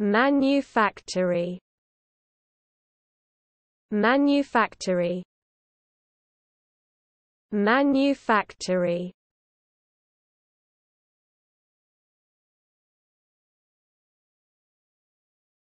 Manufactory Manufactory Manufactory